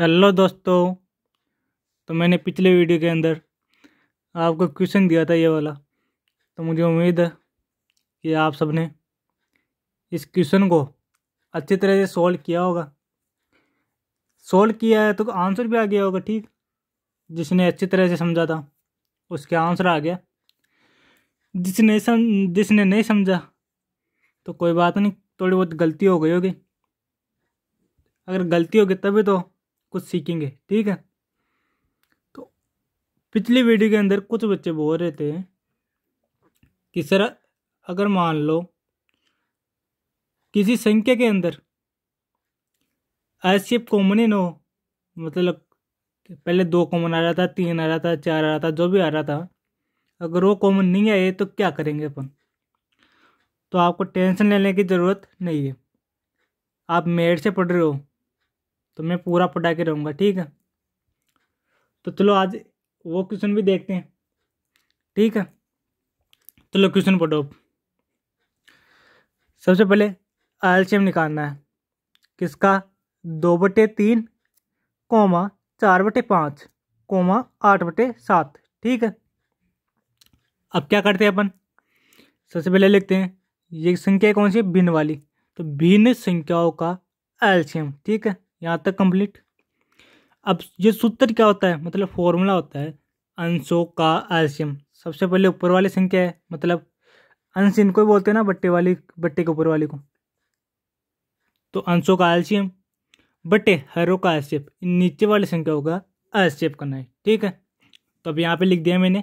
hello दोस्तों तो मैंने पिछले वीडियो के अंदर आपको क्वेश्चन दिया था ये वाला तो मुझे उम्मीद है कि आप सबने इस क्वेश्चन को अच्छी तरह से सॉल्व किया होगा सॉल्व किया है तो आंसर भी आ गया होगा ठीक जिसने अच्छी तरह से समझा था उसके आंसर आ गया जिसने सम जिसने नहीं समझा तो कोई बात नहीं थोड़ी बहुत गलती हो गई होगी अगर गलती होगी तभी तो कुछ सीखेंगे ठीक है तो पिछली वीडियो के अंदर कुछ बच्चे बोल रहे थे कि सर अगर मान लो किसी संख्या के अंदर ऐसी कॉमन ही न हो मतलब पहले दो कॉमन आ रहा था तीन आ रहा था चार आ रहा था जो भी आ रहा था अगर वो कॉमन नहीं आए तो क्या करेंगे अपन तो आपको टेंशन लेने की ज़रूरत नहीं है आप मेड से पढ़ रहे हो तो मैं पूरा पटा के रहूँगा ठीक है तो चलो आज वो क्वेश्चन भी देखते हैं ठीक है चलो क्वेश्चन पढ़ो सबसे पहले एल्शियम निकालना है किसका दो बटे तीन कोमा चार बटे पाँच कोमा आठ बटे सात ठीक है अब क्या करते हैं अपन सबसे पहले लिखते हैं ये संख्या कौन सी भिन्न वाली तो भिन्न संख्याओं का एल्शियम ठीक है यहाँ तक कंप्लीट अब ये सूत्र क्या होता है मतलब फॉर्मूला होता है अंशों का एल्शियम सबसे पहले ऊपर वाली संख्या है मतलब अंश इनको बोलते हैं ना बट्टे वाली बट्टे के ऊपर वाले को तो अंशों का एल्शियम बट्टे हरों का एल्शियम नीचे वाली संख्या होगा एल्शियम करना है ठीक है तो अब यहाँ पे लिख दिया मैंने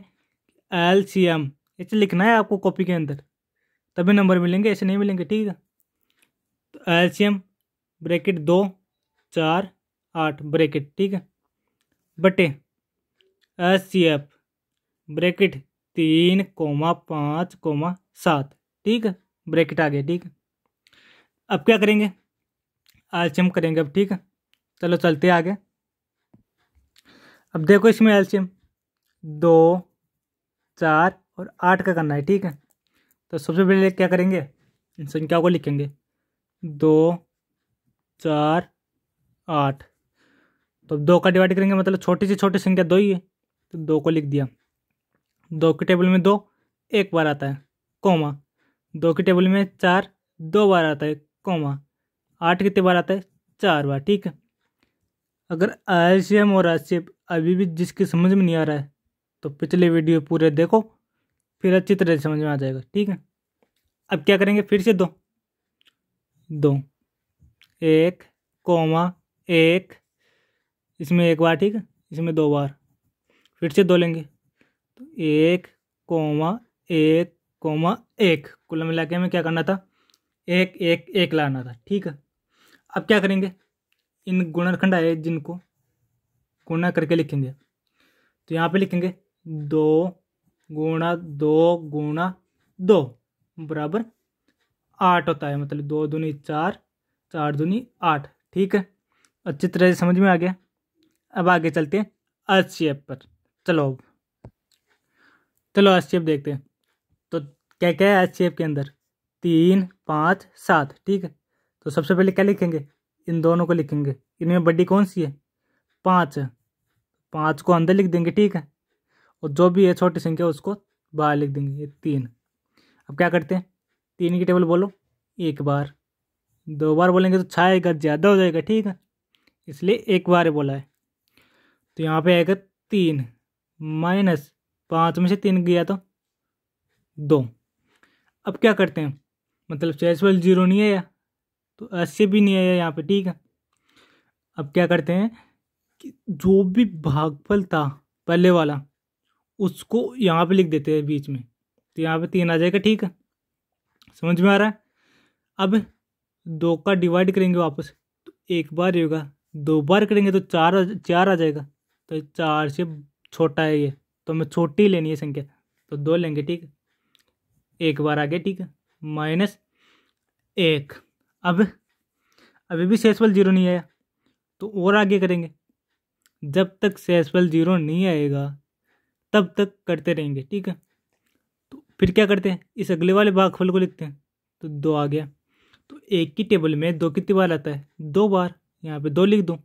एल्शियम ऐसे लिखना है आपको कॉपी के अंदर तभी नंबर मिलेंगे ऐसे नहीं मिलेंगे ठीक है तो एल्शियम ब्रैकेट दो चार आठ ब्रैकेट ठीक है बटे एस सी एफ ब्रैकेट तीन कोमा पाँच कोमा सात ठीक है ब्रैकेट आ गया ठीक है अब क्या करेंगे एल्शियम करेंगे अब ठीक है चलो चलते आगे अब देखो इसमें एल्शियम दो चार और आठ का करना है ठीक है तो सबसे पहले क्या करेंगे इन संख्याओं को लिखेंगे दो चार आठ तो दो का डिवाइड करेंगे मतलब छोटी से छोटी संख्या दो ही है तो दो को लिख दिया दो के टेबल में दो एक बार आता है कोमा दो के टेबल में चार दो बार आता है कोमा आठ कितने बार आता है चार बार ठीक है अगर एलसीएम और एचसीएफ अभी भी जिसकी समझ में नहीं आ रहा है तो पिछले वीडियो पूरे देखो फिर अच्छी तरह से समझ में आ जाएगा ठीक है अब क्या करेंगे फिर से दो दो एक कोमा एक इसमें एक बार ठीक है इसमें दो बार फिर से दो लेंगे तो एक कोमा एक कोमा एक कुल मिला के हमें क्या करना था एक एक एक लाना था ठीक है अब क्या करेंगे इन गुणनखंड आए जिनको गुणा करके लिखेंगे तो यहाँ पे लिखेंगे दो गुणा दो गुणा दो बराबर आठ होता है मतलब दो दूनी चार चार दूनी आठ ठीक है अच्छी तरह से समझ में आ गया अब आगे चलते हैं अर्थ शेप पर चलो अब चलो अर्थ शेप देखते हैं तो क्या क्या है अर्थ शेप के अंदर तीन पाँच सात ठीक है तो सबसे पहले क्या लिखेंगे इन दोनों को लिखेंगे इनमें बड्डी कौन सी है पाँच पाँच को अंदर लिख देंगे ठीक है और जो भी है छोटी संख्या उसको बाहर लिख देंगे ये तीन अब क्या करते हैं तीन की टेबल बोलो एक बार दो बार बोलेंगे तो छाएगा ज़्यादा हो जाएगा ठीक है इसलिए एक बार बोला है तो यहाँ पे आएगा तीन माइनस पाँच में से तीन गया तो दो अब क्या करते हैं मतलब चेस वाल जीरो नहीं आया तो ऐसे भी नहीं आया यहाँ पे ठीक है अब क्या करते हैं कि जो भी भागफल था पहले वाला उसको यहाँ पे लिख देते हैं बीच में तो यहाँ पे तीन आ जाएगा ठीक है समझ में आ रहा है अब दो का डिवाइड करेंगे वापस तो एक बार ही होगा दो बार करेंगे तो चार चार आ जाएगा तो चार से छोटा है ये तो हमें छोटी लेनी है संख्या तो दो लेंगे ठीक है एक बार आ गया ठीक है माइनस एक अब अभी भी सेसफल जीरो नहीं आया तो और आगे करेंगे जब तक सेसफल जीरो नहीं आएगा तब तक करते रहेंगे ठीक है तो फिर क्या करते हैं इस अगले वाले भागफल को लिखते हैं तो दो आ गया तो एक की टेबल में दो कितनी बार आता है दो बार यहाँ पे दो लिख दो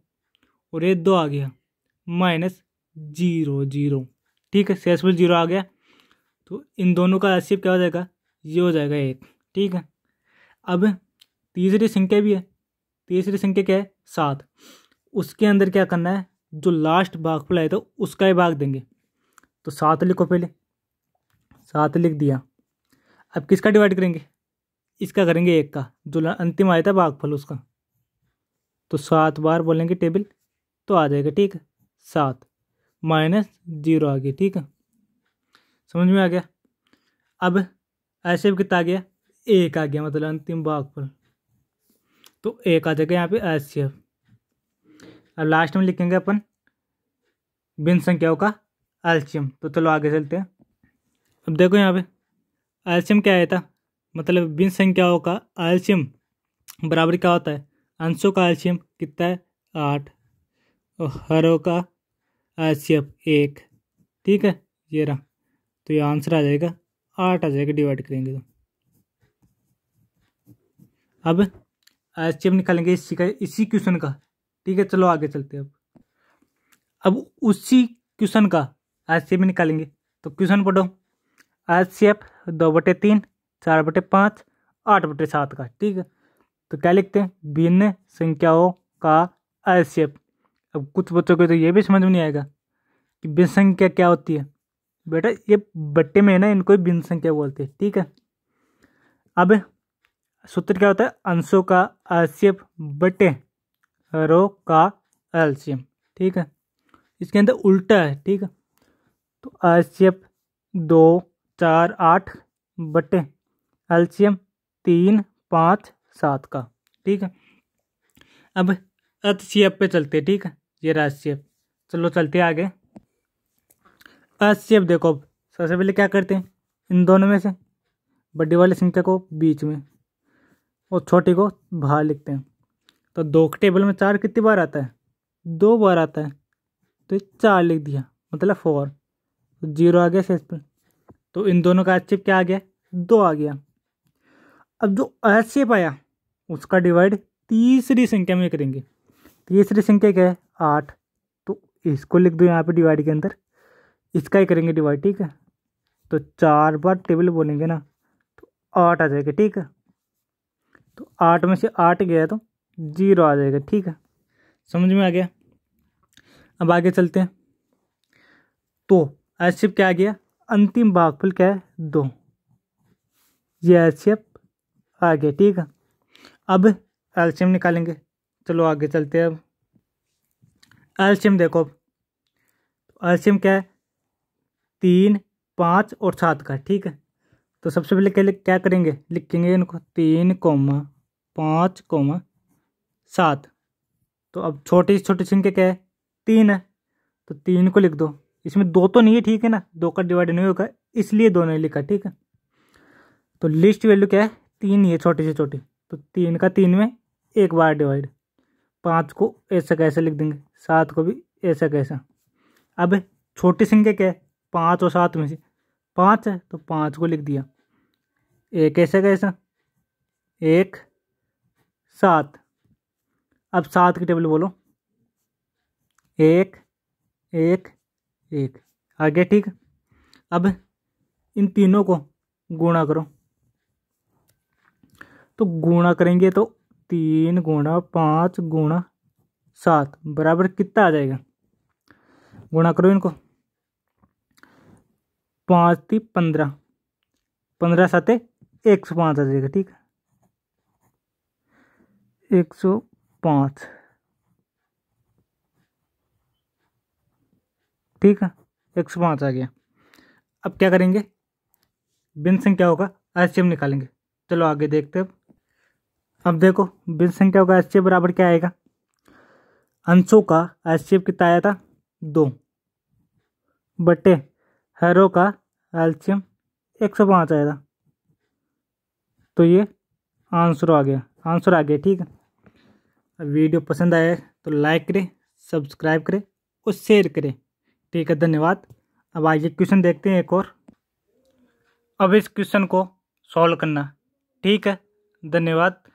और ये दो आ गया माइनस जीरो जीरो ठीक है शेष में जीरो आ गया तो इन दोनों का एलसीएम क्या हो जाएगा ये हो जाएगा एक ठीक है अब तीसरी संख्या भी है तीसरी संख्या क्या है सात उसके अंदर क्या करना है जो लास्ट भागफल आया था उसका ही भाग देंगे तो सात लिखो पहले सात लिख दिया अब किसका डिवाइड करेंगे इसका करेंगे एक का जो अंतिम आया था फल उसका तो सात बार बोलेंगे टेबल तो आ जाएगा ठीक है सात माइनस जीरो आ गया ठीक है समझ में आ गया अब ऐसे भी कितना आ गया एक आ गया मतलब अंतिम भाग पर तो एक आ जाएगा यहाँ पे एफ अब लास्ट में लिखेंगे अपन बिन संख्याओं का एल्शियम तो चलो आगे चलते हैं अब देखो यहाँ पे एल्शियम क्या आया था मतलब बिन संख्याओं का एल्शियम बराबर क्या होता है अंशों का एल्शियम कितना है आठ और हरों का एल्शियम एक ठीक है ये रहा तो ये आंसर आ जाएगा आठ आ जाएगा डिवाइड करेंगे तो अब एल्शियम निकालेंगे इसी का इसी क्वेश्चन का ठीक है चलो आगे चलते हैं अब अब उसी क्वेश्चन का एल्शियम निकालेंगे तो क्वेश्चन पढ़ो एल्शियम दो बटे तीन चार बटे पाँच आठ बटे सात का ठीक है तो क्या लिखते हैं भिन्न संख्याओं का अवश्यप अब कुछ बच्चों को तो ये भी समझ में नहीं आएगा कि भिन्न संख्या क्या होती है बेटा ये बट्टे में है ना इनको भिन्न संख्या बोलते हैं ठीक है अब सूत्र क्या होता है अंशों का अवश्यप बटे रो का एल्शियम ठीक है इसके अंदर उल्टा है ठीक है तो अवश्यप दो चार आठ बटे एल्शियम तीन पाँच सात का ठीक है अब अतशियप पे चलते हैं ठीक है ये राशियप चलो चलते आगे अतशियप देखो अब सबसे पहले क्या करते हैं इन दोनों में से बड़ी वाली संख्या को बीच में और छोटी को बाहर लिखते हैं तो दो टेबल में चार कितनी बार आता है दो बार आता है तो चार लिख दिया मतलब फोर तो जीरो आ गया शेष पर तो इन दोनों का अच्छे क्या आ गया दो आ गया अब जो शेप आया उसका डिवाइड तीसरी संख्या में करेंगे तीसरी संख्या क्या है आठ तो इसको लिख दो यहाँ पे डिवाइड के अंदर इसका ही करेंगे डिवाइड ठीक है तो चार बार टेबल बोलेंगे ना तो आठ आ जाएगा ठीक है तो आठ में से आठ गया तो जीरो आ जाएगा ठीक है समझ में आ गया अब आगे चलते हैं तो एच क्या आ गया अंतिम भागफल क्या है दो ये एच आगे ठीक है अब एल्शियम निकालेंगे चलो आगे चलते हैं अब एल्शियम देखो एल्शियम क्या है तीन पाँच और सात का ठीक है तो सबसे पहले क्या क्या करेंगे लिखेंगे इनको तीन कोमा पाँच कोमा सात तो अब छोटी छोटी संख्या क्या है तीन है तो तीन को लिख दो इसमें दो तो नहीं है ठीक है ना दो का डिवाइड नहीं होगा इसलिए दो नहीं लिखा ठीक है तो लिस्ट वैल्यू क्या है तीन ही है छोटी से छोटी तो तीन का तीन में एक बार डिवाइड पाँच को ऐसा कैसे लिख देंगे सात को भी ऐसा कैसा अब छोटी संख्या क्या है पाँच और सात में से पाँच है तो पाँच को लिख दिया एक ऐसा कैसा एक सात अब सात की टेबल बोलो एक एक एक आगे ठीक अब इन तीनों को गुणा करो तो गुणा करेंगे तो तीन गुणा पाँच गुणा सात बराबर कितना आ जाएगा गुणा करो इनको पाँच थी पंद्रह पंद्रह सात एक सौ पाँच आ जाएगा ठीक है एक सौ पाँच ठीक है एक सौ पाँच आ गया अब क्या करेंगे बिन संख्या होगा एलसीएम निकालेंगे चलो आगे देखते हैं अब देखो बिन संख्या का एसचीएफ बराबर क्या आएगा अंशों का एसचीएफ कितना आया था दो बटे हैरो का एल्शियम एक सौ पाँच आया था तो ये आंसर आ गया आंसर आ गया ठीक है अब वीडियो पसंद आया तो लाइक करें सब्सक्राइब करें और शेयर करें ठीक है धन्यवाद अब आइए क्वेश्चन देखते हैं एक और अब इस क्वेश्चन को सॉल्व करना ठीक है धन्यवाद